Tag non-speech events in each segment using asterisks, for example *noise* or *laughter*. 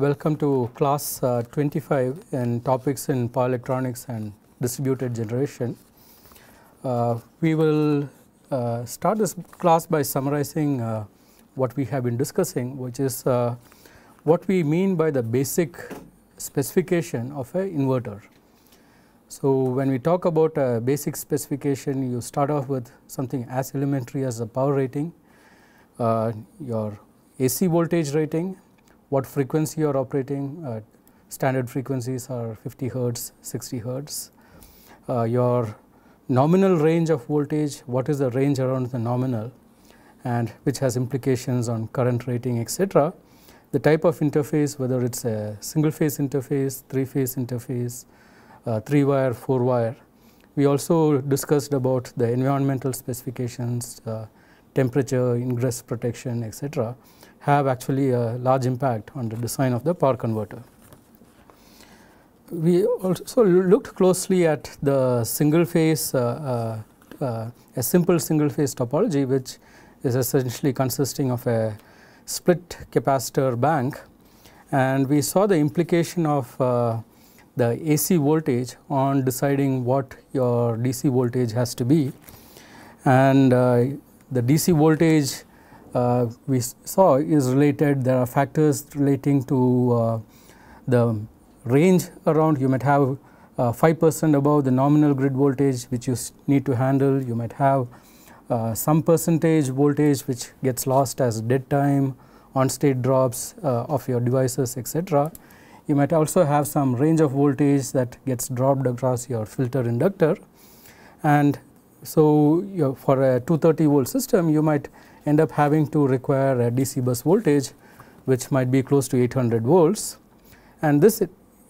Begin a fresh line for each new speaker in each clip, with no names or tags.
Welcome to class uh, 25 in topics in power electronics and distributed generation. Uh, we will uh, start this class by summarizing uh, what we have been discussing which is uh, what we mean by the basic specification of an inverter. So, when we talk about a basic specification you start off with something as elementary as the power rating, uh, your AC voltage rating what frequency you're operating. Uh, standard frequencies are 50 hertz, 60 hertz. Uh, your nominal range of voltage, what is the range around the nominal and which has implications on current rating etc. The type of interface whether it's a single phase interface, three phase interface, uh, three wire, four wire. We also discussed about the environmental specifications, uh, temperature, ingress protection etc have actually a large impact on the design of the power converter. We also looked closely at the single phase, uh, uh, uh, a simple single phase topology which is essentially consisting of a split capacitor bank and we saw the implication of uh, the AC voltage on deciding what your DC voltage has to be and uh, the DC voltage uh, we saw is related. There are factors relating to uh, the range around. You might have 5% uh, above the nominal grid voltage which you need to handle. You might have uh, some percentage voltage which gets lost as dead time, on state drops uh, of your devices etc. You might also have some range of voltage that gets dropped across your filter inductor and so for a 230 volt system you might end up having to require a DC bus voltage which might be close to 800 volts and this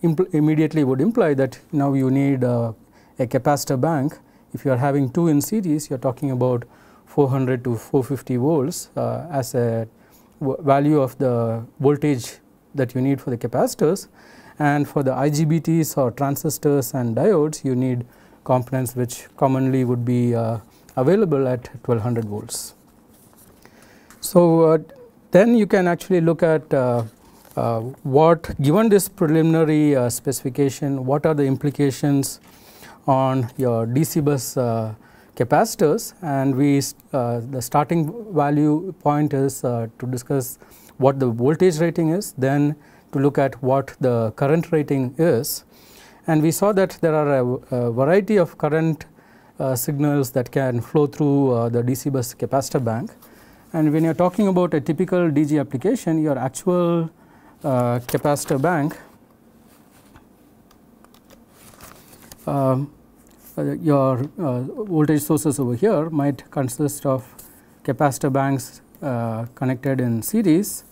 immediately would imply that now you need uh, a capacitor bank if you are having two in series you are talking about 400 to 450 volts uh, as a value of the voltage that you need for the capacitors and for the IGBTs or transistors and diodes you need components which commonly would be uh, available at 1200 volts. So uh, then you can actually look at uh, uh, what given this preliminary uh, specification what are the implications on your DC bus uh, capacitors and we st uh, the starting value point is to discuss what the voltage rating is then to look at what the current rating is and we saw that there are a, a variety of current signals that can flow through the DC bus capacitor bank and when you are talking about a typical DG application, your actual uh, capacitor bank, um, uh, your uh, voltage sources over here might consist of capacitor banks uh, connected in series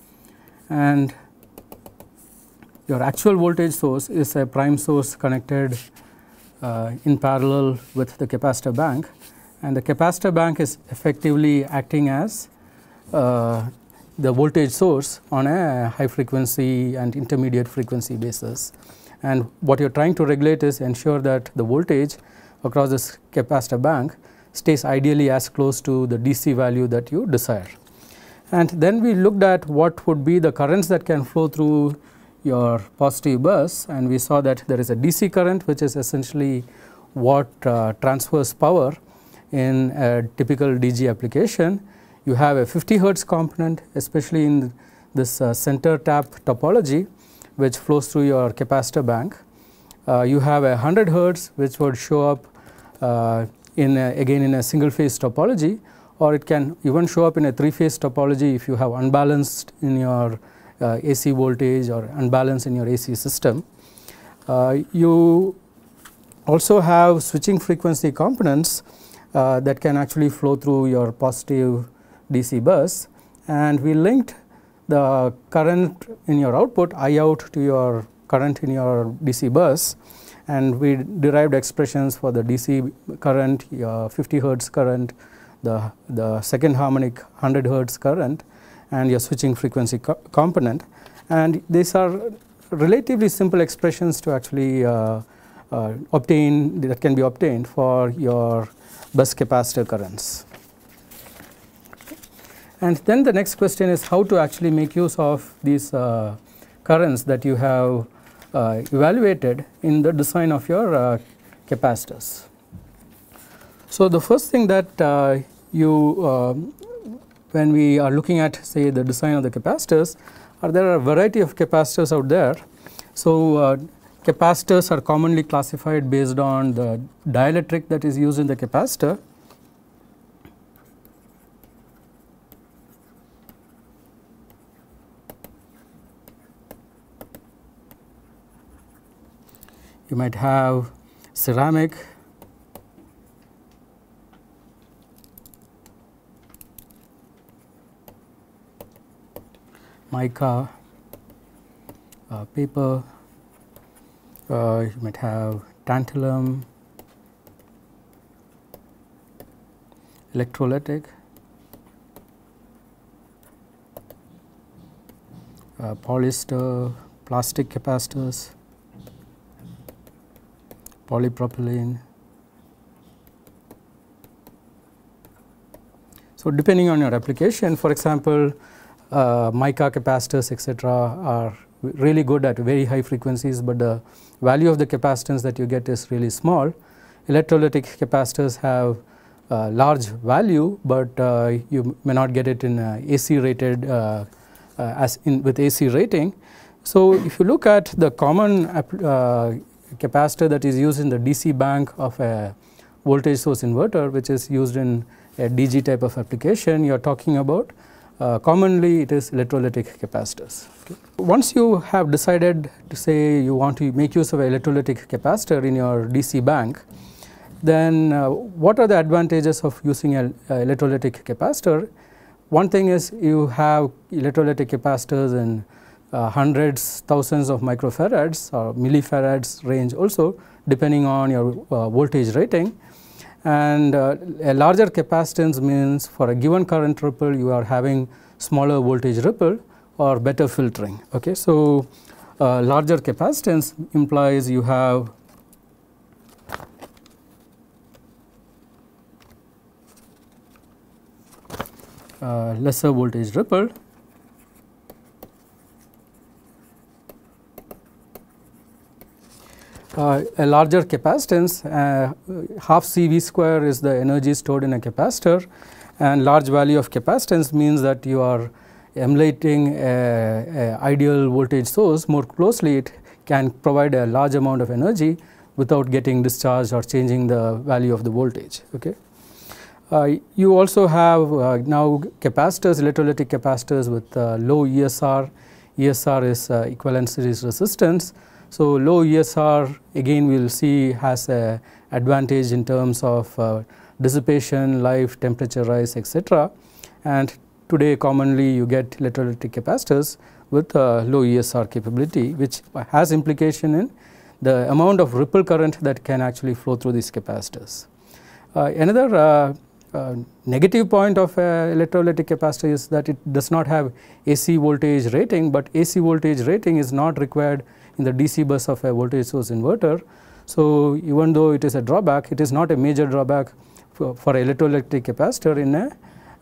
and your actual voltage source is a prime source connected uh, in parallel with the capacitor bank and the capacitor bank is effectively acting as uh, the voltage source on a high frequency and intermediate frequency basis. And what you are trying to regulate is ensure that the voltage across this capacitor bank stays ideally as close to the DC value that you desire. And then we looked at what would be the currents that can flow through your positive bus and we saw that there is a DC current which is essentially what uh, transfers power in a typical DG application you have a 50 hertz component especially in this uh, center tap topology which flows through your capacitor bank. Uh, you have a 100 hertz which would show up uh, in a, again in a single phase topology or it can even show up in a three phase topology if you have unbalanced in your uh, AC voltage or unbalanced in your AC system. Uh, you also have switching frequency components uh, that can actually flow through your positive DC bus and we linked the current in your output I out to your current in your DC bus and we derived expressions for the DC current, 50 hertz current, the, the second harmonic 100 hertz current and your switching frequency co component and these are relatively simple expressions to actually uh, uh, obtain that can be obtained for your bus capacitor currents. And then the next question is how to actually make use of these uh, currents that you have uh, evaluated in the design of your uh, capacitors. So the first thing that uh, you um, when we are looking at say the design of the capacitors are there are a variety of capacitors out there. So uh, capacitors are commonly classified based on the dielectric that is used in the capacitor you might have ceramic mica, uh, paper, uh, you might have tantalum, electrolytic, uh, polyester, plastic capacitors, polypropylene. So, depending on your application for example, uh, mica capacitors etc., are really good at very high frequencies, but the value of the capacitance that you get is really small. Electrolytic capacitors have uh, large value, but uh, you may not get it in uh, AC rated uh, uh, as in with AC rating. So, if you look at the common uh, capacitor that is used in the DC bank of a voltage source inverter which is used in a DG type of application you are talking about uh, commonly it is electrolytic capacitors. Okay. Once you have decided to say you want to make use of an electrolytic capacitor in your DC bank then uh, what are the advantages of using an electrolytic capacitor? One thing is you have electrolytic capacitors and uh, hundreds, thousands of microfarads or millifarads range also depending on your uh, voltage rating. And uh, a larger capacitance means for a given current ripple you are having smaller voltage ripple or better filtering. Okay, so uh, larger capacitance implies you have uh, lesser voltage ripple uh, a larger capacitance, uh, half CV square is the energy stored in a capacitor and large value of capacitance means that you are emulating a, a ideal voltage source more closely it can provide a large amount of energy without getting discharged or changing the value of the voltage. Okay. Uh, you also have uh, now capacitors, electrolytic capacitors with uh, low ESR. ESR is uh, equivalent series resistance. So, low ESR again we will see has a advantage in terms of uh, dissipation, life, temperature rise etc. And today commonly you get electrolytic capacitors with uh, low ESR capability which has implication in the amount of ripple current that can actually flow through these capacitors. Uh, another uh, uh, negative point of electrolytic capacitor is that it does not have AC voltage rating but AC voltage rating is not required in the DC bus of a voltage source inverter. So, even though it is a drawback, it is not a major drawback for, for electrolytic capacitor in a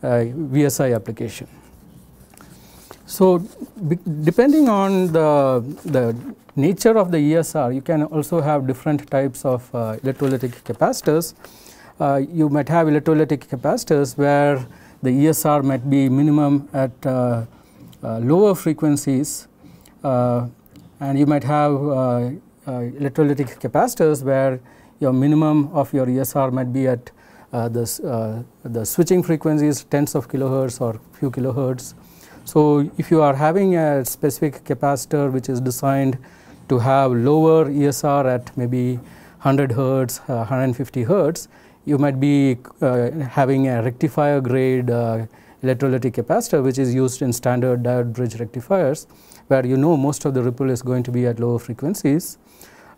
VSI application. So, depending on the, the nature of the ESR, you can also have different types of uh, electrolytic capacitors. Uh, you might have electrolytic capacitors where the ESR might be minimum at uh, uh lower frequencies uh, and you might have uh, uh, electrolytic capacitors where your minimum of your ESR might be at uh, the, the switching frequencies tens of kilohertz or few kilohertz. So if you are having a specific capacitor which is designed to have lower ESR at maybe 100 hertz, uh, 150 hertz, you might be uh, having a rectifier grade uh, electrolytic capacitor which is used in standard diode bridge rectifiers where you know most of the ripple is going to be at lower frequencies.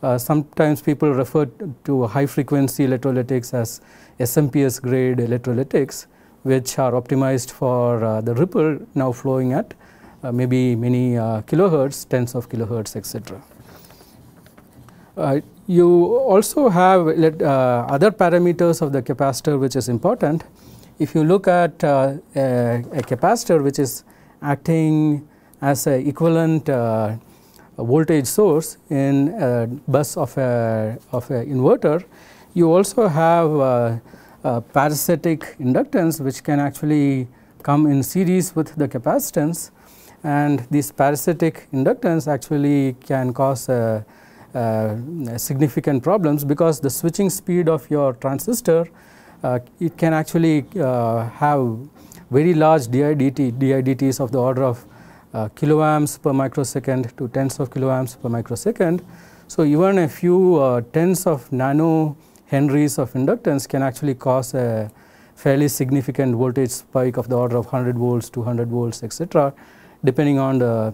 Uh, sometimes people refer to high frequency electrolytics as SMPS grade electrolytics, which are optimized for uh, the ripple now flowing at uh, maybe many uh, kilohertz, tens of kilohertz, etc. Uh, you also have let, uh, other parameters of the capacitor which is important. If you look at a, a capacitor which is acting as an equivalent uh, voltage source in a bus of a of an inverter, you also have a, uh, a uh, parasitic inductance which can actually come in series with the capacitance and this parasitic inductance actually can cause a, uh, a significant problems because the switching speed of your transistor uh, it can actually uh, have very large DIDT, DIDTs of the order of uh, kiloamps per microsecond to tens of kiloamps per microsecond. So, even a few uh, tens of nano henries of inductance can actually cause a fairly significant voltage spike of the order of 100 volts, 200 volts, etc., depending on the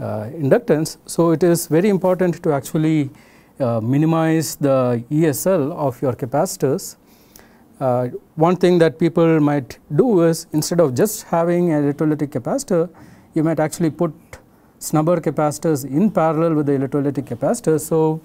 uh, inductance. So, it is very important to actually uh, minimize the ESL of your capacitors. Uh, one thing that people might do is instead of just having an electrolytic capacitor, you might actually put snubber capacitors in parallel with the electrolytic capacitors. So,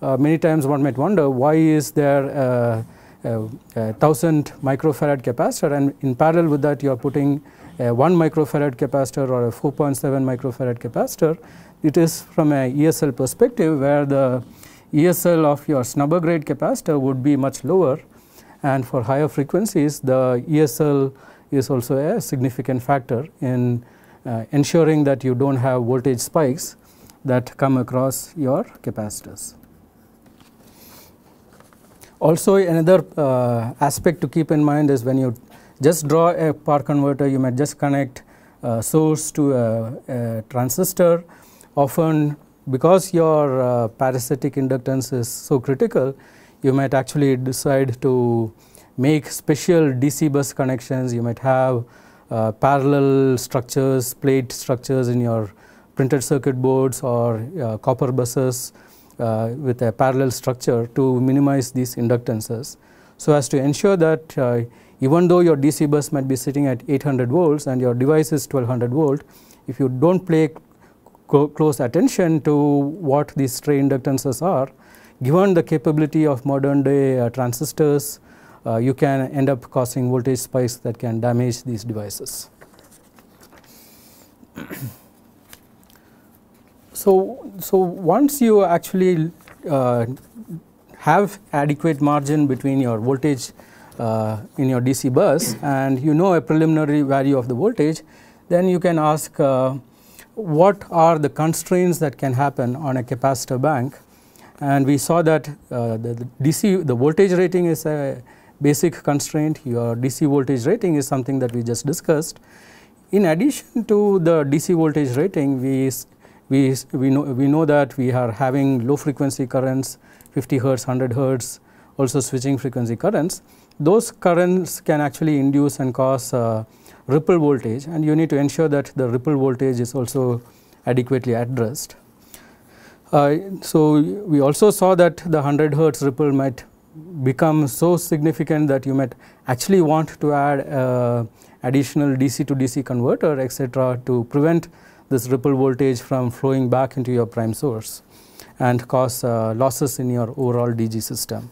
uh, many times one might wonder why is there a, a, a, thousand microfarad capacitor and in parallel with that you are putting a 1 microfarad capacitor or a 4.7 microfarad capacitor. It is from a ESL perspective where the ESL of your snubber grade capacitor would be much lower and for higher frequencies the ESL is also a significant factor in uh, ensuring that you don't have voltage spikes that come across your capacitors. Also another uh, aspect to keep in mind is when you just draw a power converter you might just connect uh, source to a, a, transistor often because your uh, parasitic inductance is so critical you might actually decide to make special DC bus connections you might have uh, parallel structures, plate structures in your printed circuit boards or uh, copper buses uh, with a parallel structure to minimize these inductances. So as to ensure that uh, even though your DC bus might be sitting at 800 volts and your device is 1200 volt, if you don't pay close attention to what these stray inductances are, given the capability of modern day uh, transistors uh, you can end up causing voltage spikes that can damage these devices. *clears throat* so, so once you actually uh, have adequate margin between your voltage uh, in your DC bus and you know a preliminary value of the voltage, then you can ask uh, what are the constraints that can happen on a capacitor bank and we saw that uh, the, the, DC the voltage rating is a basic constraint, your DC voltage rating is something that we just discussed. In addition to the DC voltage rating, we we we know we know that we are having low frequency currents, 50 hertz, 100 hertz, also switching frequency currents. Those currents can actually induce and cause uh, ripple voltage, and you need to ensure that the ripple voltage is also adequately addressed. Uh, so we also saw that the 100 hertz ripple might become so significant that you might actually want to add uh, additional DC to DC converter etc. to prevent this ripple voltage from flowing back into your prime source and cause uh, losses in your overall DG system.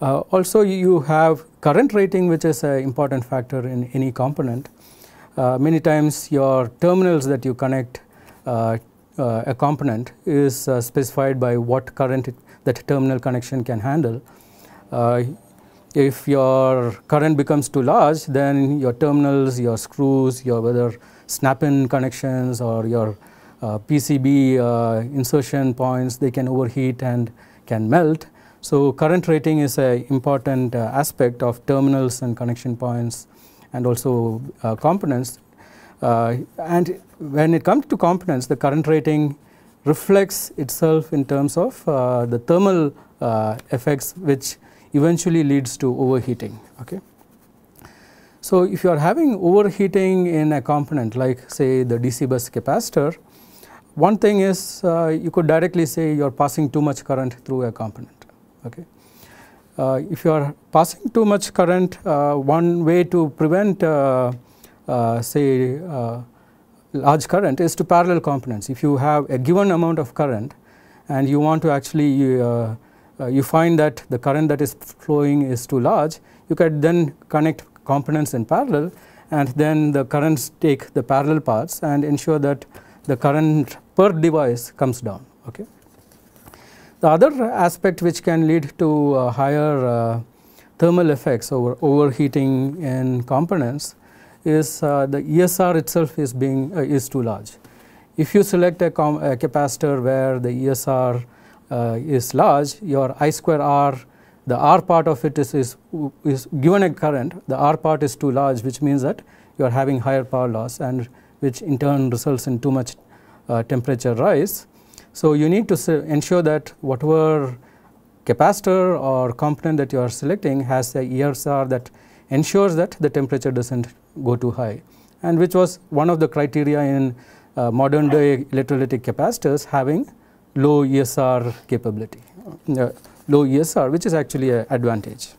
Uh, also you have current rating which is an important factor in any component. Uh, many times your terminals that you connect uh, uh, a component is specified by what current it that terminal connection can handle. Uh, if your current becomes too large, then your terminals, your screws, your whether snap-in connections or your uh, PCB uh, insertion points, they can overheat and can melt. So current rating is an important uh, aspect of terminals and connection points and also uh, components. Uh, and when it comes to components, the current rating reflects itself in terms of uh, the thermal uh, effects which eventually leads to overheating. Okay. So, if you are having overheating in a component like say the DC bus capacitor, one thing is uh, you could directly say you are passing too much current through a component. Okay. Uh, if you are passing too much current, uh, one way to prevent uh, say large current is to parallel components. If you have a given amount of current and you want to actually uh, uh, you find that the current that is flowing is too large, you can then connect components in parallel and then the currents take the parallel paths and ensure that the current per device comes down. Okay. The other aspect which can lead to uh, higher uh, thermal effects over overheating in components is uh, the ESR itself is being uh, is too large. If you select a, a capacitor where the ESR uh, is large, your I square R the R part of it is, is, is, given a current, the R part is too large which means that you are having higher power loss and which in turn results in too much uh, temperature rise. So you need to ensure that whatever capacitor or component that you are selecting has a ESR that ensures that the temperature does not go too high and which was one of the criteria in uh, modern day electrolytic capacitors having low ESR capability, uh, low ESR which is actually an advantage.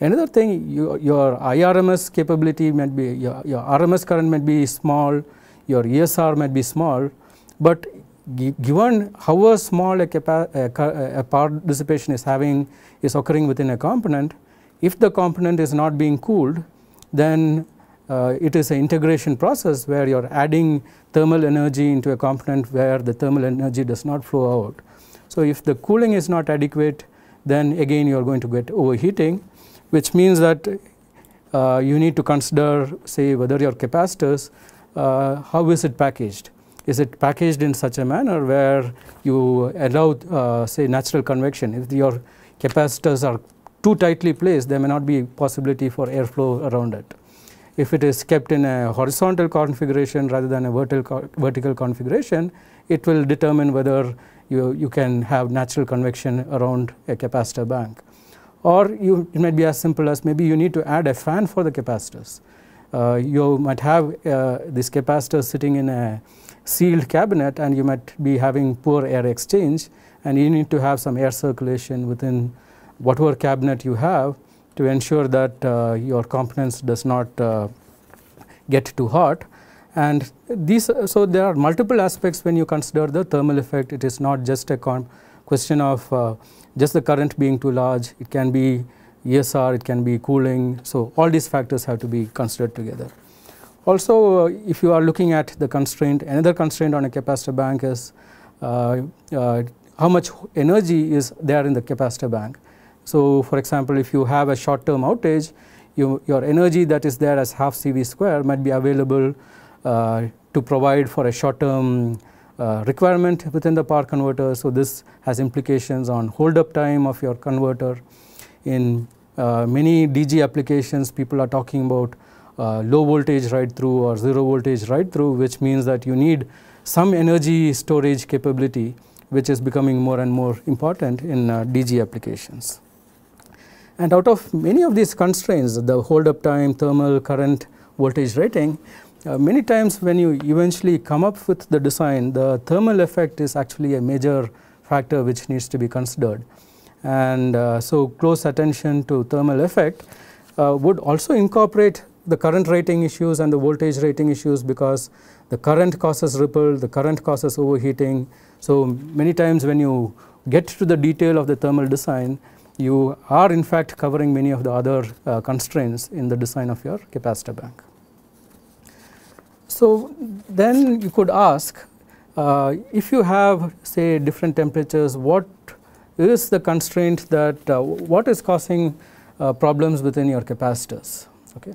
Another thing you, your IRMS capability might be, your, your, RMS current might be small, your ESR might be small, but given however small a, a, a participation is having is occurring within a component, if the component is not being cooled, then uh, it is an integration process where you are adding thermal energy into a component where the thermal energy does not flow out. So if the cooling is not adequate, then again you are going to get overheating, which means that uh, you need to consider say whether your capacitors, uh, how is it packaged? Is it packaged in such a manner where you allow uh, say natural convection? If your capacitors are too tightly placed, there may not be possibility for airflow around it if it is kept in a horizontal configuration rather than a vertical, vertical configuration, it will determine whether you, you can have natural convection around a capacitor bank. Or you, it might be as simple as maybe you need to add a fan for the capacitors. Uh, you might have uh, these capacitors sitting in a sealed cabinet and you might be having poor air exchange and you need to have some air circulation within whatever cabinet you have to ensure that uh, your components does not uh, get too hot. And these, so there are multiple aspects when you consider the thermal effect. It is not just a question of uh, just the current being too large. It can be ESR, it can be cooling. So all these factors have to be considered together. Also, uh, if you are looking at the constraint, another constraint on a capacitor bank is uh, uh, how much energy is there in the capacitor bank. So, for example, if you have a short term outage, you, your energy that is there as half CV square might be available uh, to provide for a short term uh, requirement within the power converter. So, this has implications on hold up time of your converter. In uh, many DG applications, people are talking about uh, low voltage write through or zero voltage write through, which means that you need some energy storage capability which is becoming more and more important in uh, DG applications. And out of many of these constraints, the hold up time, thermal, current, voltage rating, uh, many times when you eventually come up with the design, the thermal effect is actually a major factor which needs to be considered. And uh, so close attention to thermal effect uh, would also incorporate the current rating issues and the voltage rating issues because the current causes ripple, the current causes overheating. So many times when you get to the detail of the thermal design, you are in fact covering many of the other uh, constraints in the design of your capacitor bank. So then you could ask uh, if you have say different temperatures what is the constraint that uh, what is causing uh, problems within your capacitors okay.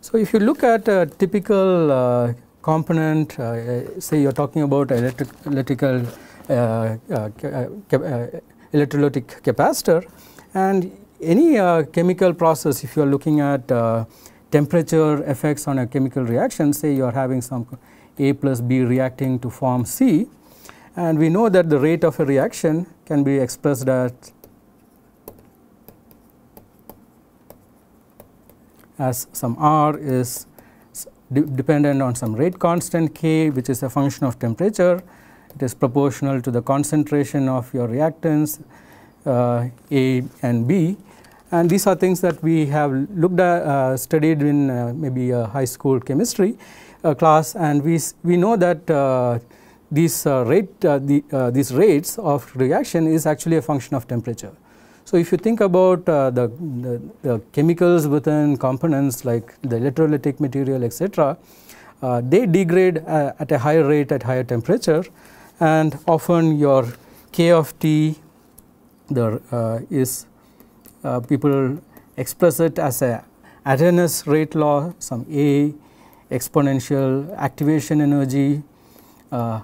So if you look at a typical uh, component, uh, say you're talking about electric, electrical uh, uh, uh, electrolytic capacitor and any chemical process if you are looking at temperature effects on a chemical reaction say you are having some A plus B reacting to form C and we know that the rate of a reaction can be expressed at as some R is dependent on some rate constant K which is a function of temperature it is proportional to the concentration of your reactants uh, A and B and these are things that we have looked at, uh, studied in uh, maybe a high school chemistry uh, class and we, we know that uh, these, uh, rate, the, these rates of reaction is actually a function of temperature. So if you think about the, the, the, chemicals within components like the electrolytic material etc., they degrade at a higher rate at higher temperature and often your k of t there uh, is uh, people express it as a Arrhenius rate law some a exponential activation energy uh,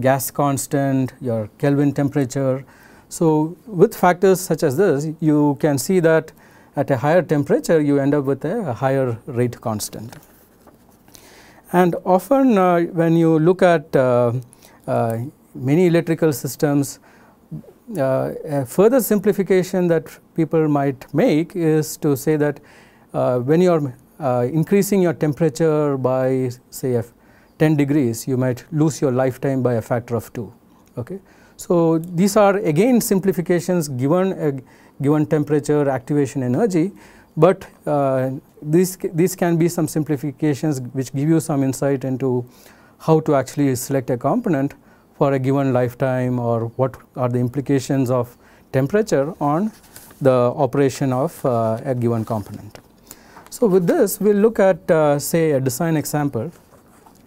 gas constant your Kelvin temperature. So, with factors such as this you can see that at a higher temperature you end up with a, a higher rate constant. And often uh, when you look at uh, uh, many electrical systems. Uh, a further simplification that people might make is to say that uh, when you are increasing your temperature by say 10 degrees, you might lose your lifetime by a factor of 2. Okay? So, these are again simplifications given a given temperature, activation energy, but uh, these, these can be some simplifications which give you some insight into how to actually select a component for a given lifetime or what are the implications of temperature on the operation of uh, a given component. So with this we will look at uh, say a design example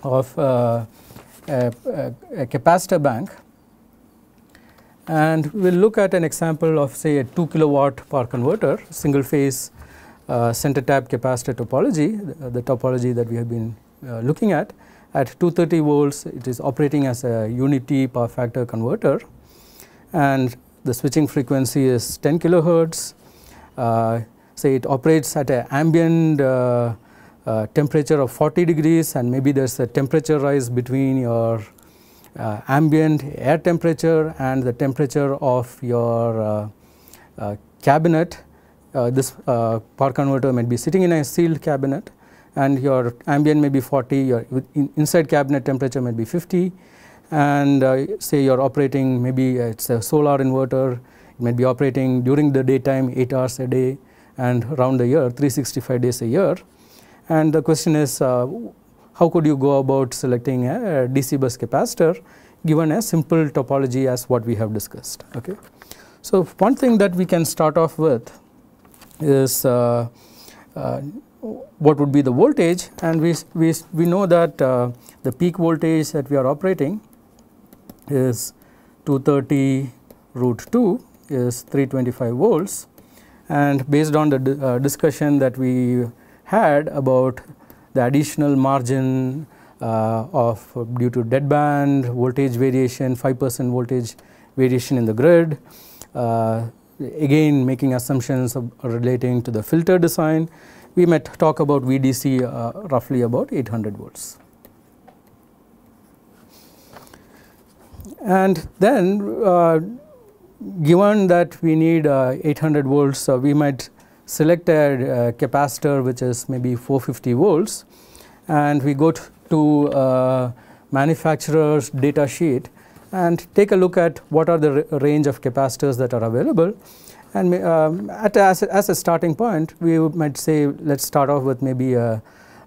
of uh, a, a, capacitor bank and we will look at an example of say a 2 kilowatt power converter single phase uh, center tap capacitor topology the, the, topology that we have been uh, looking at at 230 volts, it is operating as a unity power factor converter and the switching frequency is 10 kilohertz. Uh, say it operates at an ambient uh, uh, temperature of 40 degrees and maybe there's a temperature rise between your uh, ambient air temperature and the temperature of your uh, uh, cabinet. Uh, this power converter might be sitting in a sealed cabinet and your ambient may be 40, your in, inside cabinet temperature may be 50 and uh, say you're operating maybe uh, it's a solar inverter, it may be operating during the daytime 8 hours a day and round the year 365 days a year. And the question is uh, how could you go about selecting a, a DC bus capacitor given a simple topology as what we have discussed. Okay. So, one thing that we can start off with is uh, uh what would be the voltage and we, we, we know that uh, the peak voltage that we are operating is 230 root 2 is 325 volts and based on the uh, discussion that we had about the additional margin uh, of due to deadband, voltage variation, 5 percent voltage variation in the grid, uh, again making assumptions relating to the filter design we might talk about VDC uh, roughly about 800 volts. And then uh, given that we need uh, 800 volts, we might select a uh, capacitor which is maybe 450 volts and we go to uh, manufacturer's data sheet and take a look at what are the range of capacitors that are available and uh, at, as, a, as a starting point, we might say let's start off with maybe a,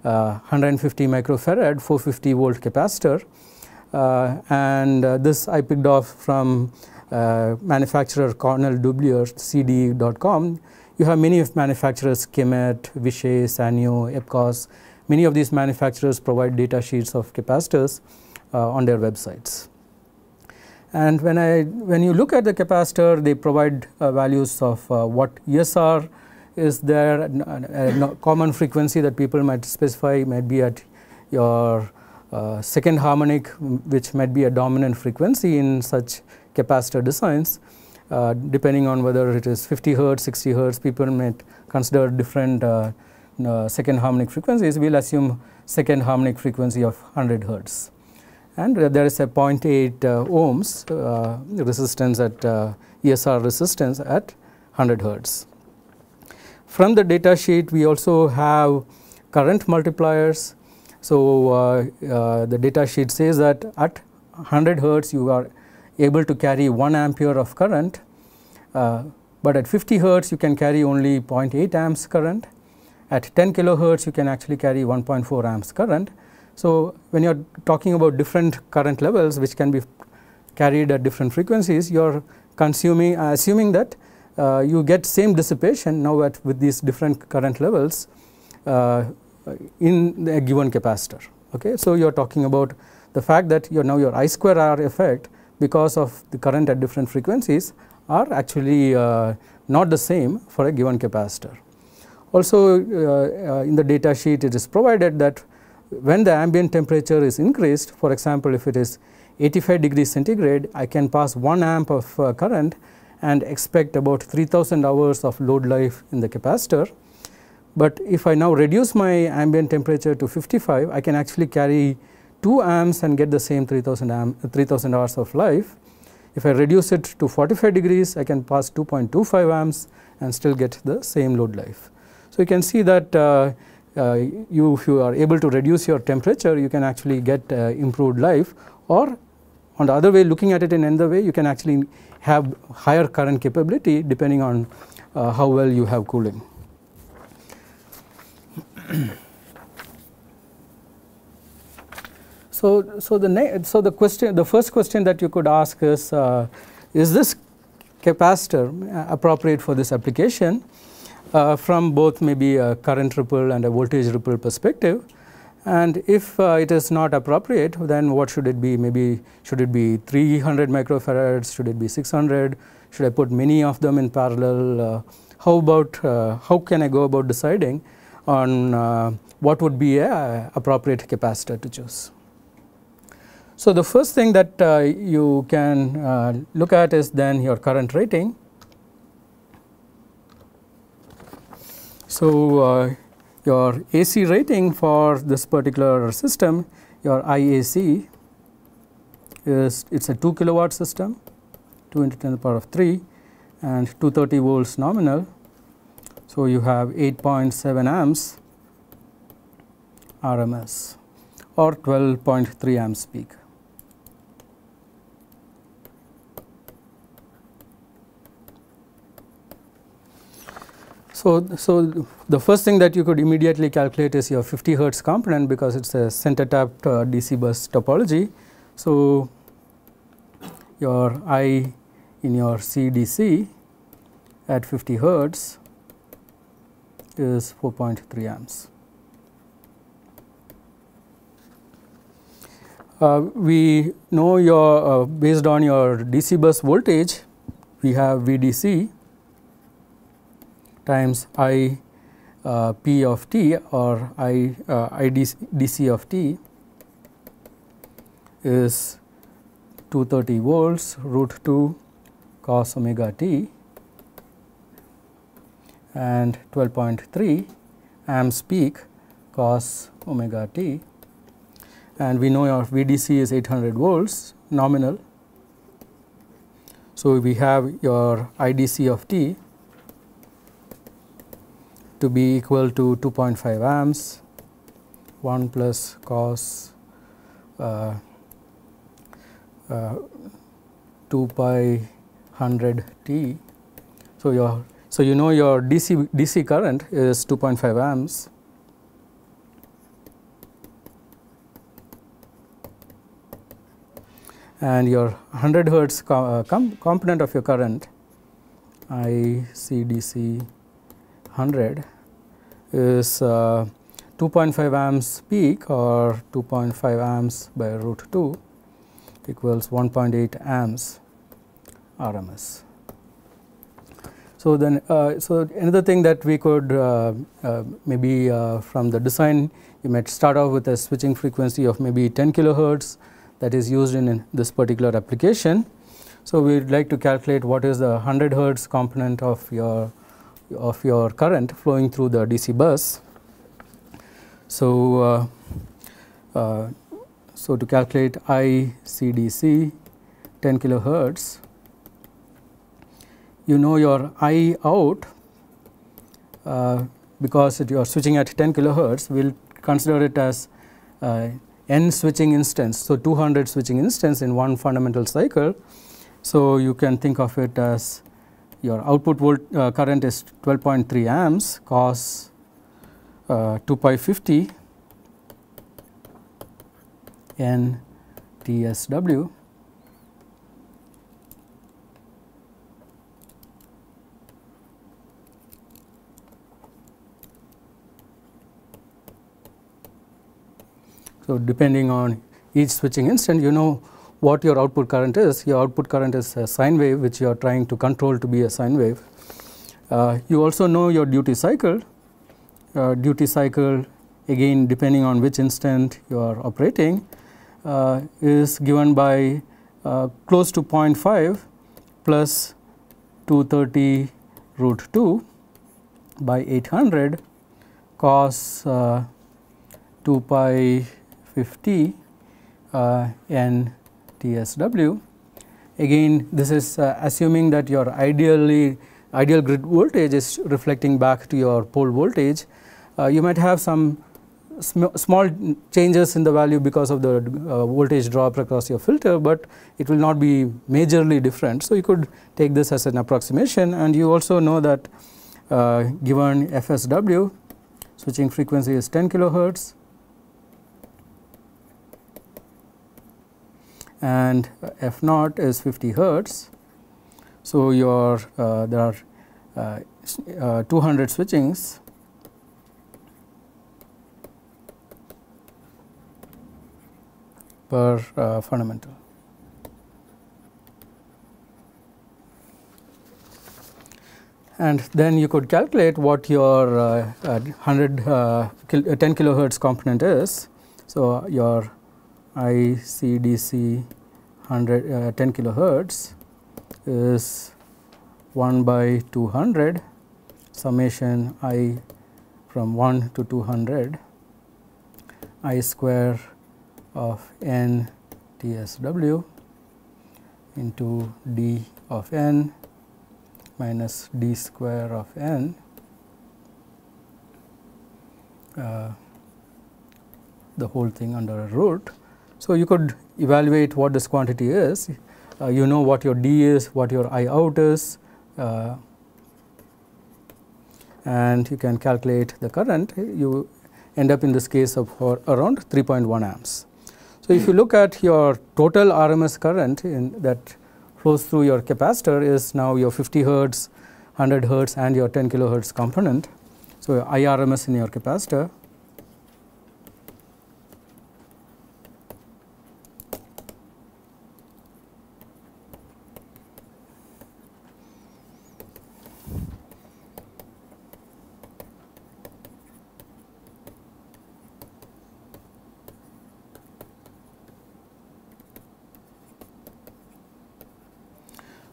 a 150 microfarad 450 volt capacitor. Uh, and uh, this I picked off from uh, manufacturer Cornell Dublier CD.com. You have many of manufacturers Chemet, Vishay, Sanyo, Epcos. Many of these manufacturers provide data sheets of capacitors uh, on their websites. And when I when you look at the capacitor, they provide uh, values of uh, what ESR is there, a, common frequency that people might specify might be at your uh, second harmonic, which might be a dominant frequency in such capacitor designs. Uh, depending on whether it is 50 hertz, 60 hertz, people might consider different uh, uh, second harmonic frequencies. We'll assume second harmonic frequency of 100 hertz and there is a 0.8 uh, ohms uh, resistance at uh, ESR resistance at 100 hertz. From the data sheet we also have current multipliers. So the data sheet says that at 100 hertz you are able to carry 1 ampere of current uh, but at 50 hertz you can carry only 0.8 amps current at 10 kilohertz you can actually carry 1.4 amps current so, when you are talking about different current levels which can be carried at different frequencies, you are consuming uh, assuming that uh, you get same dissipation now at with these different current levels uh, in a given capacitor. Okay, so you are talking about the fact that you're now your I square R effect because of the current at different frequencies are actually uh, not the same for a given capacitor. Also uh, uh, in the data sheet it is provided that when the ambient temperature is increased, for example, if it is 85 degrees centigrade, I can pass 1 amp of uh, current and expect about 3000 hours of load life in the capacitor. But if I now reduce my ambient temperature to 55, I can actually carry 2 amps and get the same 3000 3000 hours of life. If I reduce it to 45 degrees, I can pass 2.25 amps and still get the same load life. So, you can see that uh, uh, you, if you are able to reduce your temperature, you can actually get uh, improved life or on the other way looking at it in another way you can actually have higher current capability depending on uh, how well you have cooling. *clears throat* so, so the so the question the first question that you could ask is uh, is this capacitor uh, appropriate for this application uh, from both maybe a current ripple and a voltage ripple perspective. And if uh, it is not appropriate, then what should it be? Maybe should it be 300 microfarads? Should it be 600? Should I put many of them in parallel? Uh, how about, uh, how can I go about deciding on uh, what would be a appropriate capacitor to choose? So the first thing that uh, you can look at is then your current rating. So, uh, your AC rating for this particular system, your IAC is it is a 2 kilowatt system, 2 into 10 to the power of 3 and 230 volts nominal. So, you have 8.7 amps RMS or 12.3 amps peak. So, so the first thing that you could immediately calculate is your 50 hertz component because it is a center tapped uh, DC bus topology. So, your I in your CDC at 50 hertz is 4.3 amps. Uh, we know your uh, based on your DC bus voltage we have VDC times i uh, p of t or i, uh, dc of t is 230 volts root 2 cos omega t and 12.3 amps peak cos omega t and we know our VDC is 800 volts nominal. So, we have your IDC of t to be equal to 2.5 amps 1 plus cos uh, uh, 2 pi 100 t. So, your so you know your DC DC current is 2.5 amps and your 100 hertz uh, com component of your current I C D C 100 is uh, 2.5 amps peak or 2.5 amps by root 2 equals 1.8 amps RMS. So then, uh, so another thing that we could uh, uh, maybe uh, from the design, you might start off with a switching frequency of maybe 10 kilohertz that is used in, in this particular application. So we would like to calculate what is the 100 hertz component of your of your current flowing through the DC bus. So, uh, uh, so to calculate ICDC CDC 10 kilohertz, you know your I out uh, because you are switching at 10 kilohertz, we will consider it as uh, n switching instance. So, 200 switching instance in one fundamental cycle. So, you can think of it as your output volt uh, current is 12.3 amps cos uh, 2 pi 50 n T s w TSW So, depending on each switching instant you know what your output current is. Your output current is a sine wave which you are trying to control to be a sine wave. Uh, you also know your duty cycle. Uh, duty cycle again depending on which instant you are operating uh, is given by uh, close to 0.5 plus 230 root 2 by 800 cos uh, 2 pi 50 and uh, TSW. Again, this is uh, assuming that your ideally ideal grid voltage is reflecting back to your pole voltage. Uh, you might have some sm small changes in the value because of the uh, voltage drop across your filter, but it will not be majorly different. So you could take this as an approximation and you also know that uh, given FSW, switching frequency is 10 kilohertz, and f naught is 50 hertz. So, your uh, there are uh, uh 200 switchings per uh, fundamental. and then you could calculate what your uh, uh, 100 uh, kil uh, 10 kilohertz component is. So, your ICDC 100 uh, 10 kilohertz is 1 by 200 summation i from 1 to 200 i square of n TSW into d of n minus d square of n uh, the whole thing under a root so, you could evaluate what this quantity is, uh, you know what your D is, what your I out is uh, and you can calculate the current, you end up in this case of around 3.1 amps. So, if you look at your total RMS current that flows through your capacitor is now your 50 hertz, 100 hertz and your 10 kilohertz component. So, your IRMS in your capacitor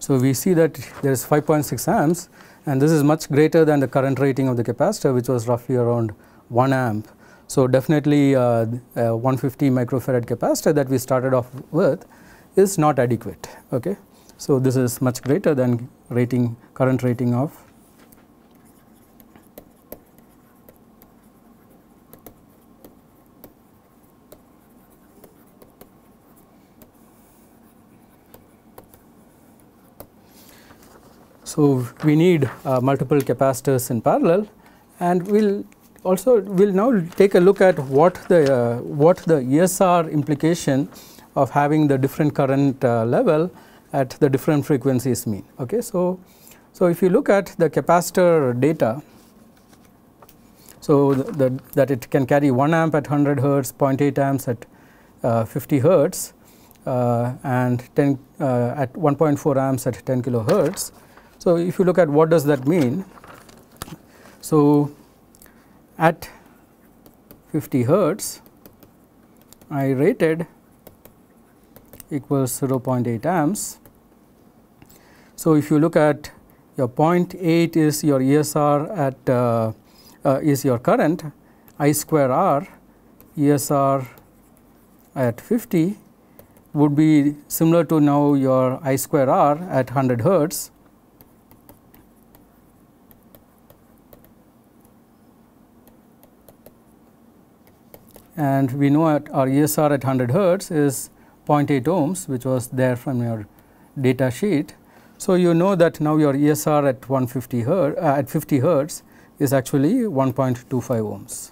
So, we see that there is 5.6 amps and this is much greater than the current rating of the capacitor which was roughly around 1 amp. So, definitely uh, uh 150 microfarad capacitor that we started off with is not adequate. Okay. So, this is much greater than rating current rating of So, we need uh, multiple capacitors in parallel and we will also we will now take a look at what the uh, what the ESR implication of having the different current uh, level at the different frequencies mean. Okay, so, so if you look at the capacitor data, so the, the, that it can carry 1 amp at 100 hertz, 0.8 amps at uh, 50 hertz, uh, and 10 uh, at 1.4 amps at 10 kilohertz. So, if you look at what does that mean, so at 50 hertz I rated equals 0.8 amps. So, if you look at your 0.8 is your ESR at uh, uh, is your current I square R ESR at 50 would be similar to now your I square R at 100 hertz and we know at our ESR at 100 hertz is 0.8 ohms which was there from your data sheet. So, you know that now your ESR at 150 hertz uh, at 50 hertz is actually 1.25 ohms.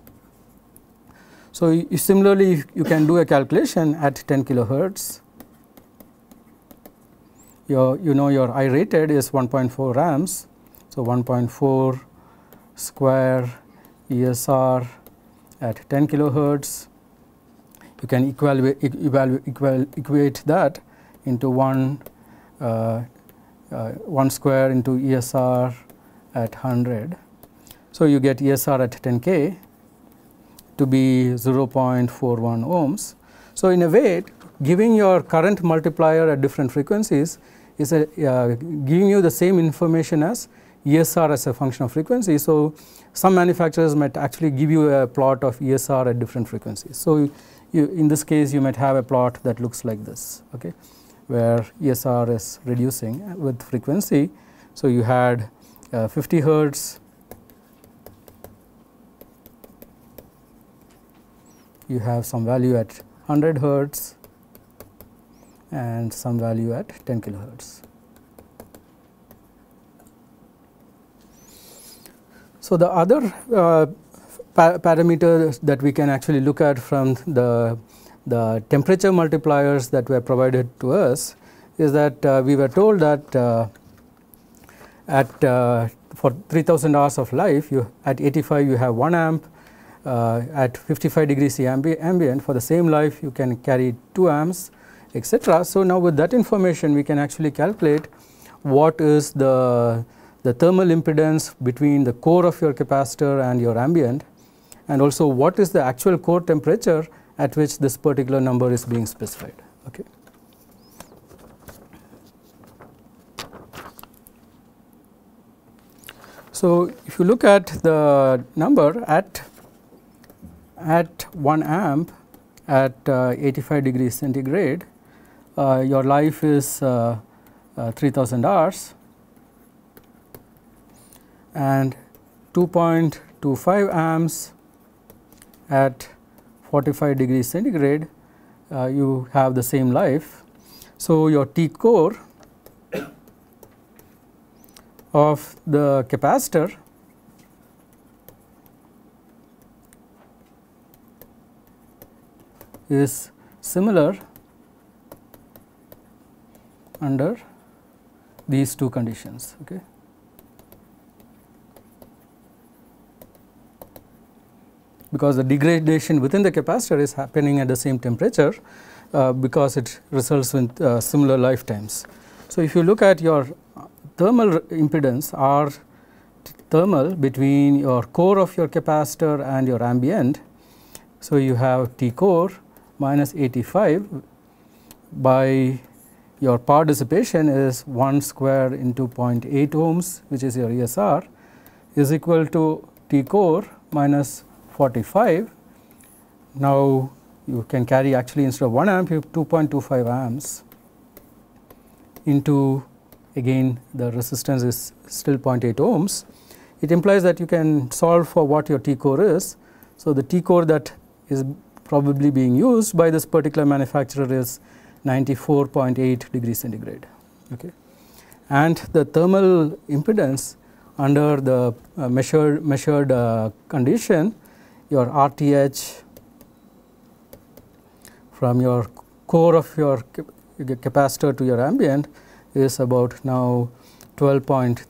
So, you similarly you can do a calculation at 10 kilohertz your you know your I rated is 1.4 amps. So, 1.4 square ESR at 10 kilohertz. You can evaluate, evaluate, evaluate, equate that into 1 uh, uh, 1 square into ESR at 100. So, you get ESR at 10 k to be 0.41 ohms. So, in a way giving your current multiplier at different frequencies is a, uh, giving you the same information as ESR as a function of frequency. So, some manufacturers might actually give you a plot of ESR at different frequencies. So, you, in this case you might have a plot that looks like this okay, where ESR is reducing with frequency. So, you had uh, 50 hertz, you have some value at 100 hertz and some value at 10 kilohertz. So, the other uh, pa parameter that we can actually look at from the, the temperature multipliers that were provided to us is that uh, we were told that uh, at uh, for 3000 hours of life you at 85 you have 1 amp uh, at 55 degrees C ambi ambient for the same life you can carry 2 amps etc. So, now with that information we can actually calculate what is the the thermal impedance between the core of your capacitor and your ambient and also what is the actual core temperature at which this particular number is being specified. Okay. So, if you look at the number at at 1 amp at uh, 85 degrees centigrade, uh, your life is uh, uh 3000 hours and 2.25 amps at 45 degrees centigrade uh, you have the same life. So, your T core of the capacitor is similar under these two conditions. Okay. because the degradation within the capacitor is happening at the same temperature uh, because it results in uh, similar lifetimes. So, if you look at your thermal impedance R thermal between your core of your capacitor and your ambient. So, you have T core minus 85 by your power dissipation is 1 square into 0.8 ohms which is your ESR is equal to T core minus 45. Now, you can carry actually instead of 1 amp you have 2.25 amps into again the resistance is still 0.8 ohms. It implies that you can solve for what your T core is. So, the T core that is probably being used by this particular manufacturer is 94.8 degrees centigrade. Okay. And the thermal impedance under the uh, measured, measured uh, condition your RTH from your core of your capacitor to your ambient is about now 12.3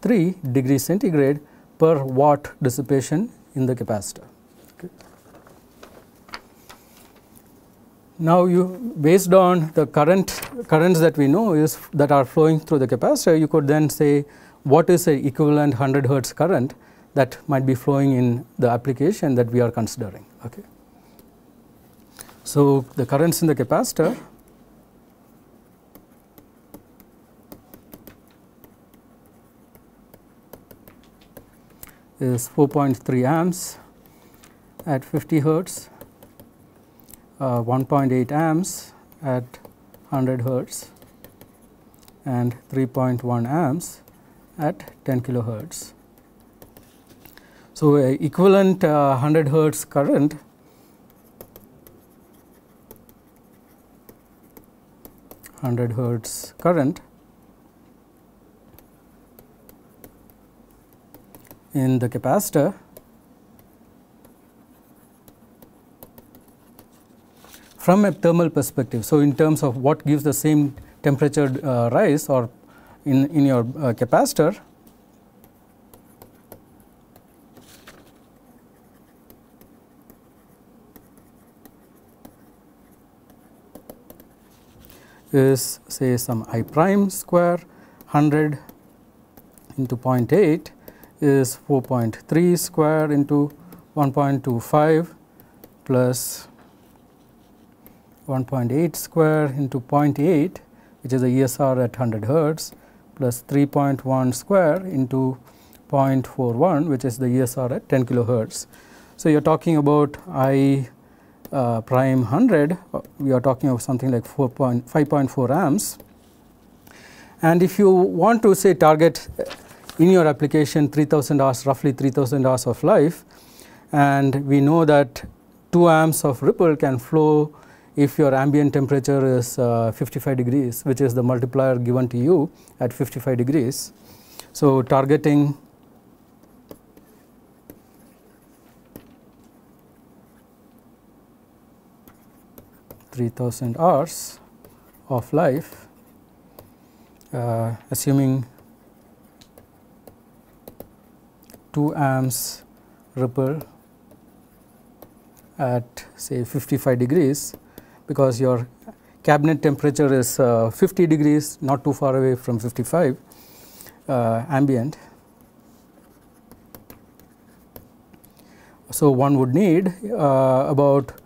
degree centigrade per watt dissipation in the capacitor. Okay. Now you based on the current currents that we know is that are flowing through the capacitor you could then say what is a equivalent 100 hertz current that might be flowing in the application that we are considering. Okay. So, the currents in the capacitor is 4.3 amps at 50 hertz, uh, 1.8 amps at 100 hertz and 3.1 amps at 10 kilohertz. So, uh, equivalent 100 uh, hertz current hundred hertz current in the capacitor from a thermal perspective. So, in terms of what gives the same temperature uh, rise or in, in your uh, capacitor is say some i prime square 100 into 0.8 is 4.3 square into 1.25 plus 1.8 square into 0.8 which is the ESR at 100 hertz plus 3.1 square into 0.41 which is the ESR at 10 kilohertz. So, you are talking about I uh, prime 100 uh, we are talking of something like 5.4 amps and if you want to say target uh, in your application 3000 hours roughly 3000 hours of life and we know that 2 amps of ripple can flow if your ambient temperature is uh, 55 degrees which is the multiplier given to you at 55 degrees. So, targeting 3000 hours of life uh, assuming 2 amps ripple at say 55 degrees because your cabinet temperature is uh, 50 degrees not too far away from 55 uh, ambient. So, one would need uh, about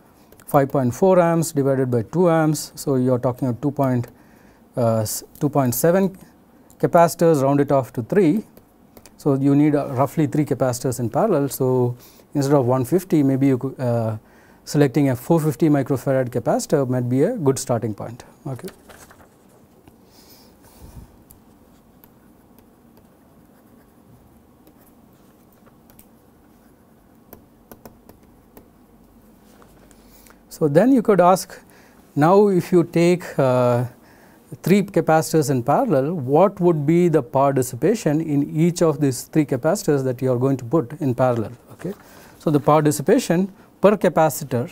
5.4 amps divided by 2 amps. So, you are talking of 2.7 uh, capacitors round it off to 3. So, you need uh, roughly 3 capacitors in parallel. So, instead of 150 maybe you could, uh, selecting a 450 microfarad capacitor might be a good starting point. Okay. So, then you could ask now if you take uh, 3 capacitors in parallel, what would be the power dissipation in each of these 3 capacitors that you are going to put in parallel. Okay. So, the power dissipation per capacitor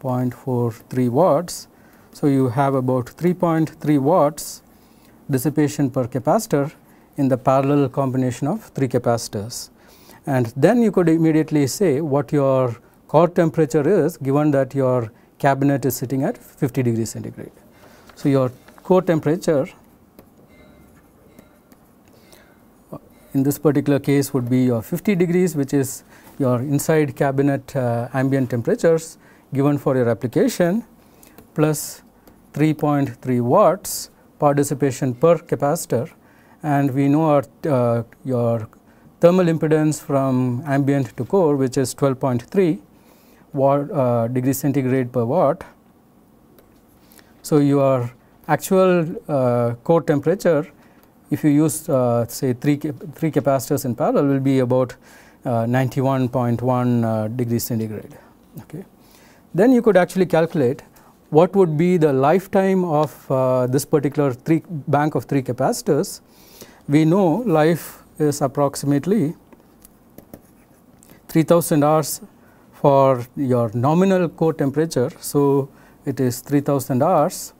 0.43 watts. So, you have about 3.3 watts dissipation per capacitor in the parallel combination of 3 capacitors. And then you could immediately say what your core temperature is given that your cabinet is sitting at 50 degrees centigrade. So, your core temperature uh, in this particular case would be your 50 degrees which is your inside cabinet uh, ambient temperatures given for your application plus 3.3 watts participation per capacitor and we know our, uh, your thermal impedance from ambient to core which is 12.3 watt uh, degree centigrade per watt. So, your actual uh, core temperature if you use uh, say 3, three capacitors in parallel will be about uh, 91.1 uh, degree centigrade. Okay. Then you could actually calculate what would be the lifetime of uh, this particular three bank of three capacitors. We know life is approximately 3000 hours for your nominal core temperature. So, it is 3000 hours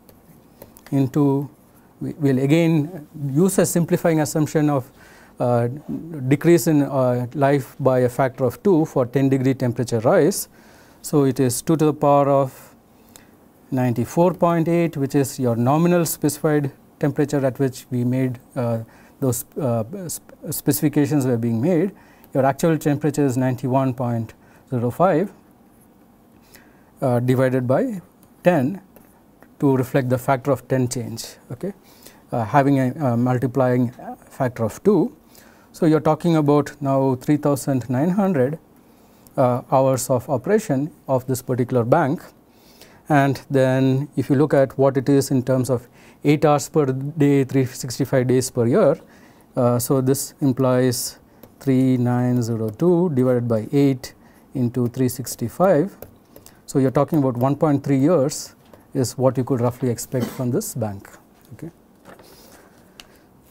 into we will again use a simplifying assumption of uh, decrease in uh, life by a factor of 2 for 10 degree temperature rise. So, it is 2 to the power of 94.8 which is your nominal specified temperature at which we made uh, those uh, sp specifications were being made. Your actual temperature is 91.05 uh, divided by 10 to reflect the factor of 10 change okay uh, having a uh, multiplying factor of 2. So, you are talking about now 3900 uh, hours of operation of this particular bank. And then if you look at what it is in terms of 8 hours per day, 365 days per year, uh, so this implies 3902 divided by 8 into 365. So, you are talking about 1.3 years is what you could roughly expect from this bank.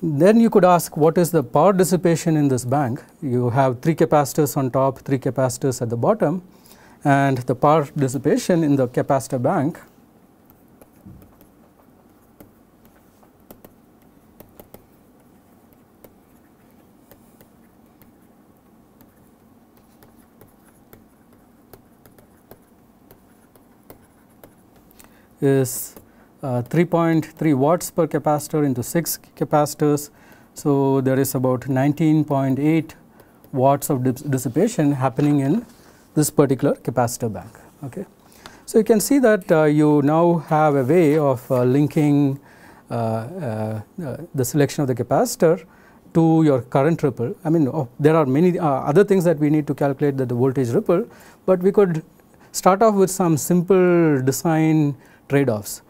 Then you could ask what is the power dissipation in this bank. You have three capacitors on top, three capacitors at the bottom and the power dissipation in the capacitor bank is 3.3 uh, watts per capacitor into 6 capacitors. So, there is about 19.8 watts of dissipation happening in this particular capacitor bank. Okay. So, you can see that uh, you now have a way of uh, linking uh, uh, uh the selection of the capacitor to your current ripple. I mean oh, there are many other things that we need to calculate that the voltage ripple, but we could start off with some simple design trade-offs.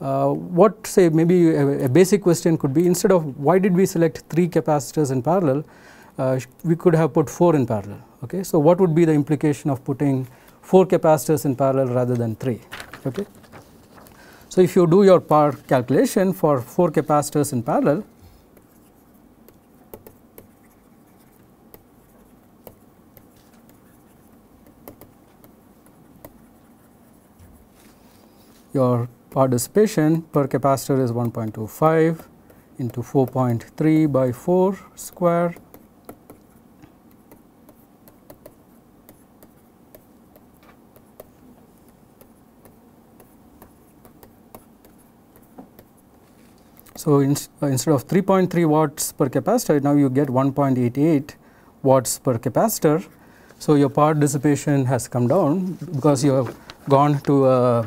Uh, what say maybe a, a, basic question could be instead of why did we select three capacitors in parallel uh, we could have put four in parallel okay so what would be the implication of putting four capacitors in parallel rather than three okay so if you do your power calculation for four capacitors in parallel your power dissipation per capacitor is 1.25 into 4.3 by 4 square So, in, uh, instead of 3.3 watts per capacitor now you get 1.88 watts per capacitor. So, your power dissipation has come down because you have gone to a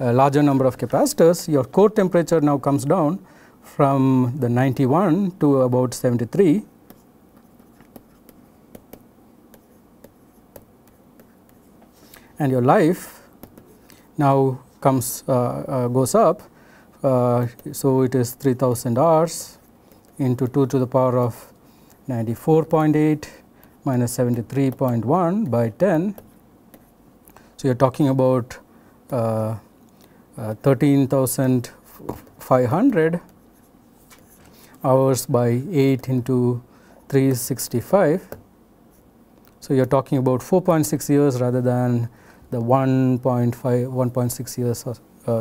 a larger number of capacitors, your core temperature now comes down from the 91 to about 73. And your life now comes uh, uh, goes up. Uh, so it is 3000 hours into 2 to the power of 94.8 minus 73.1 by 10. So you are talking about uh, uh, 13,500 hours by 8 into 365. So, you are talking about 4.6 years rather than the 1.5, 1.6 years uh,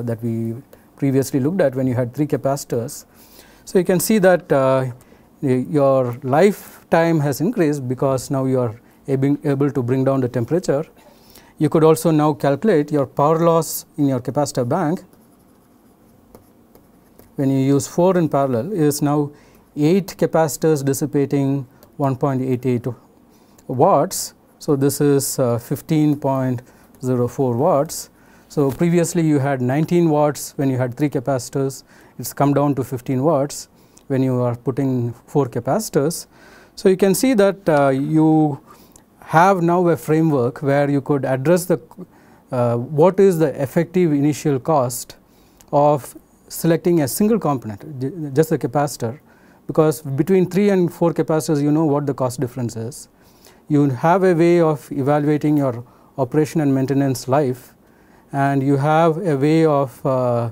that we previously looked at when you had 3 capacitors. So, you can see that uh, your lifetime has increased because now you are able to bring down the temperature you could also now calculate your power loss in your capacitor bank when you use 4 in parallel is now 8 capacitors dissipating 1.88 watts. So, this is uh, 15.04 watts. So, previously you had 19 watts when you had 3 capacitors, it has come down to 15 watts when you are putting 4 capacitors. So, you can see that uh, you have now a framework where you could address the uh, what is the effective initial cost of selecting a single component just a capacitor because between 3 and 4 capacitors you know what the cost difference is. You have a way of evaluating your operation and maintenance life and you have a way of uh,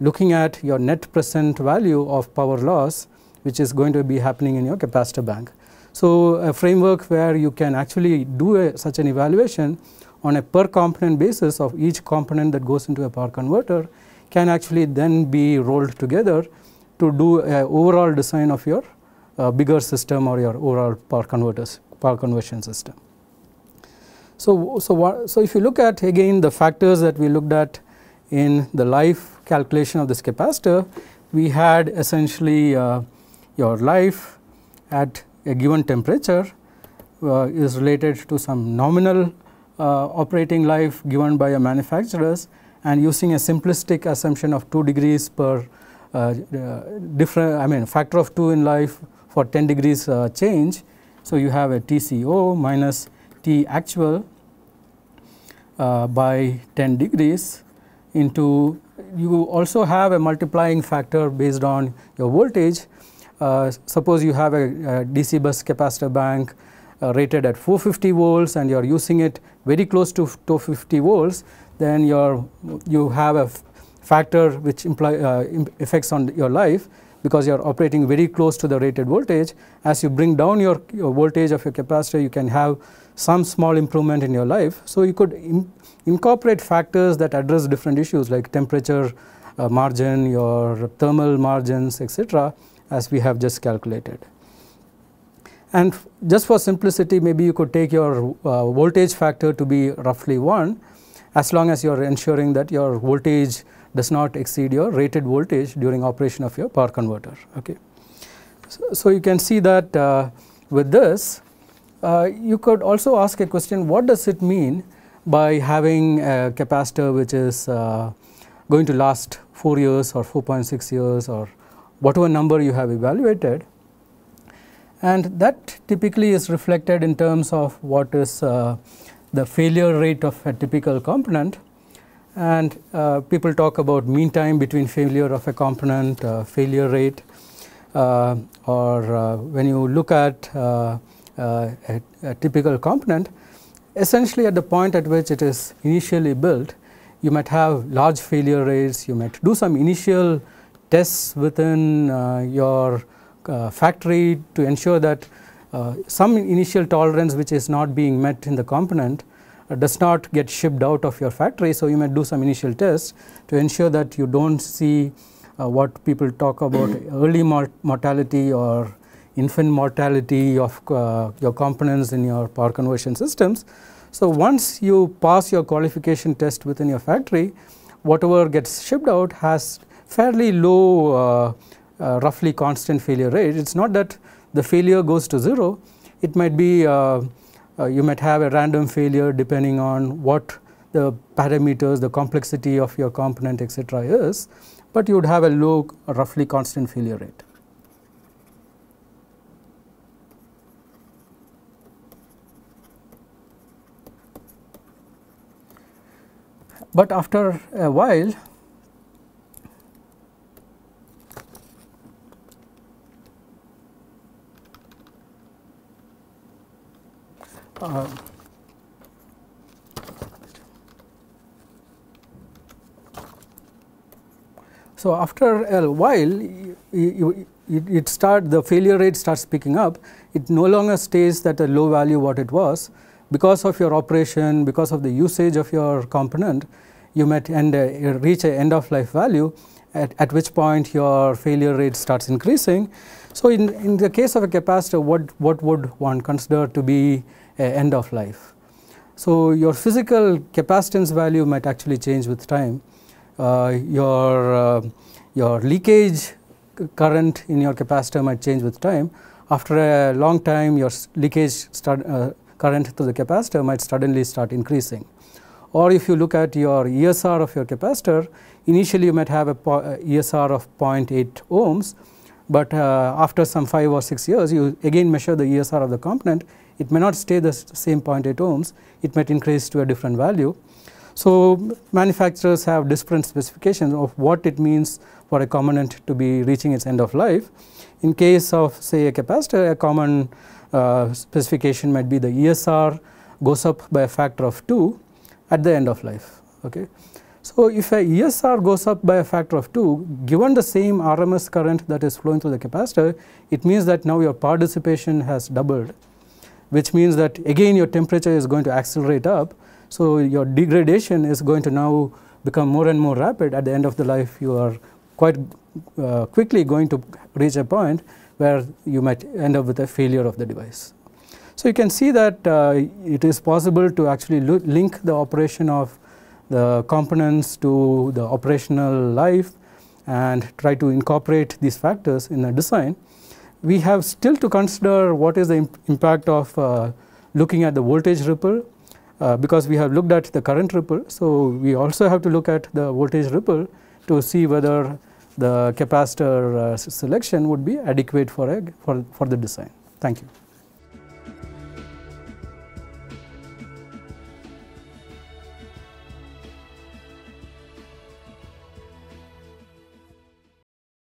looking at your net present value of power loss which is going to be happening in your capacitor bank. So a framework where you can actually do a, such an evaluation on a per component basis of each component that goes into a power converter can actually then be rolled together to do an overall design of your uh, bigger system or your overall power converters power conversion system. So, so, what, so if you look at again the factors that we looked at in the life calculation of this capacitor, we had essentially uh, your life at a given temperature uh, is related to some nominal uh, operating life given by a manufacturers and using a simplistic assumption of 2 degrees per uh, uh, different I mean factor of 2 in life for 10 degrees change. So, you have a TCO minus T actual uh, by 10 degrees into you also have a multiplying factor based on your voltage uh, suppose you have a, a, DC bus capacitor bank uh, rated at 450 volts and you are using it very close to 250 volts, then you you have a factor which imply, uh, effects on your life because you are operating very close to the rated voltage. As you bring down your, your, voltage of your capacitor, you can have some small improvement in your life. So you could incorporate factors that address different issues like temperature uh, margin, your thermal margins, etc as we have just calculated. And just for simplicity, maybe you could take your uh, voltage factor to be roughly 1 as long as you are ensuring that your voltage does not exceed your rated voltage during operation of your power converter. Okay. So, so you can see that uh, with this, uh, you could also ask a question, what does it mean by having a capacitor which is uh, going to last 4 years or 4.6 years or whatever number you have evaluated and that typically is reflected in terms of what is uh, the failure rate of a typical component and uh, people talk about mean time between failure of a component, uh, failure rate uh, or uh, when you look at uh, a, a, typical component essentially at the point at which it is initially built you might have large failure rates, you might do some initial tests within uh, your uh, factory to ensure that uh, some initial tolerance which is not being met in the component does not get shipped out of your factory. So, you may do some initial tests to ensure that you do not see uh, what people talk about *clears throat* early mortality or infant mortality of uh, your components in your power conversion systems. So, once you pass your qualification test within your factory, whatever gets shipped out has fairly low uh, uh, roughly constant failure rate. It is not that the failure goes to 0, it might be uh, you might have a random failure depending on what the parameters, the complexity of your component etc., is, but you would have a low roughly constant failure rate. But after a while Um, so, after a while you, you, it, it start the failure rate starts picking up it no longer stays at a low value what it was because of your operation because of the usage of your component you might end uh, reach a end of life value at, at which point your failure rate starts increasing. So, in, in the case of a capacitor what, what would one consider to be uh, end of life. So your physical capacitance value might actually change with time. Uh, your, uh, your leakage current in your capacitor might change with time. After a long time your leakage start, current through the capacitor might suddenly start increasing or if you look at your ESR of your capacitor, initially you might have a ESR of 0.8 ohms, but uh, after some 5 or 6 years you again measure the ESR of the component it may not stay the same 0.8 ohms, it might increase to a different value. So manufacturers have different specifications of what it means for a component to be reaching its end of life. In case of say a capacitor, a common uh, specification might be the ESR goes up by a factor of 2 at the end of life. Okay. So if a ESR goes up by a factor of 2, given the same RMS current that is flowing through the capacitor, it means that now your participation has doubled which means that again your temperature is going to accelerate up. So your degradation is going to now become more and more rapid. At the end of the life, you are quite uh, quickly going to reach a point where you might end up with a failure of the device. So you can see that uh, it is possible to actually link the operation of the components to the operational life and try to incorporate these factors in the design we have still to consider what is the imp impact of uh, looking at the voltage ripple uh, because we have looked at the current ripple. So, we also have to look at the voltage ripple to see whether the capacitor uh, selection would be adequate for, a, for, for the design. Thank you.